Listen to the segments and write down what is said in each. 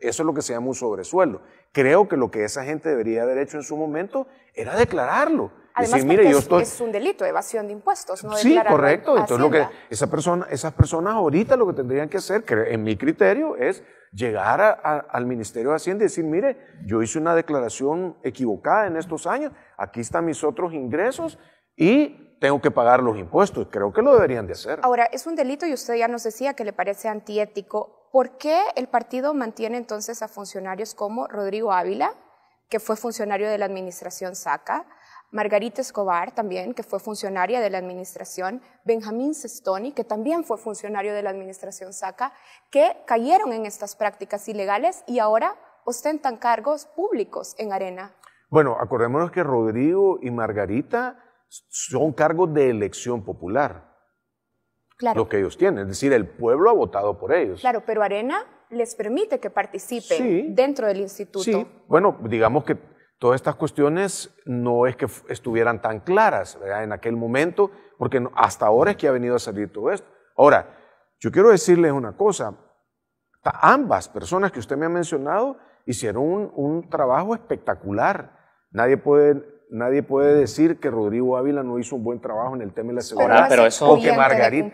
Eso es lo que se llama un sobresueldo. Creo que lo que esa gente debería haber hecho en su momento era declararlo. Además, decir, es un delito, evasión de impuestos, no Sí, correcto. Entonces, lo que esa persona, esas personas ahorita lo que tendrían que hacer, en mi criterio, es llegar al Ministerio de Hacienda y decir, mire, yo hice una declaración equivocada en estos años, aquí están mis otros ingresos, y tengo que pagar los impuestos. Creo que lo deberían de hacer. Ahora, es un delito y usted ya nos decía que le parece antiético. ¿Por qué el partido mantiene entonces a funcionarios como Rodrigo Ávila, que fue funcionario de la administración Saca, Margarita Escobar también, que fue funcionaria de la administración, Benjamín Sestoni, que también fue funcionario de la administración Saca, que cayeron en estas prácticas ilegales y ahora ostentan cargos públicos en Arena? Bueno, acordémonos que Rodrigo y Margarita son cargos de elección popular. Claro. Lo que ellos tienen, es decir, el pueblo ha votado por ellos. Claro, pero Arena les permite que participen dentro del instituto. Sí, bueno, digamos que todas estas cuestiones no es que estuvieran tan claras en aquel momento, porque hasta ahora es que ha venido a salir todo esto. Ahora, yo quiero decirles una cosa, ambas personas que usted me ha mencionado hicieron un trabajo espectacular. Nadie puede nadie puede decir que Rodrigo Ávila no hizo un buen trabajo en el tema de la seguridad. Pero, eso que Margarita.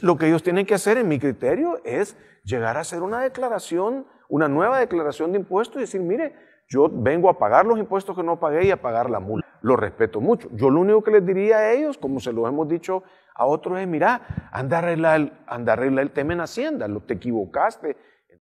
Lo que, ellos tienen que hacer, en mi criterio, es llegar a hacer una declaración, una nueva declaración de impuestos y decir, mire, yo vengo a pagar los impuestos que no pagué y a pagar la multa. Lo respeto mucho. Yo lo único que les diría a ellos, como se lo hemos dicho a otros, es, mira, anda a arreglar, anda arreglar el tema en Hacienda, lo, te equivocaste,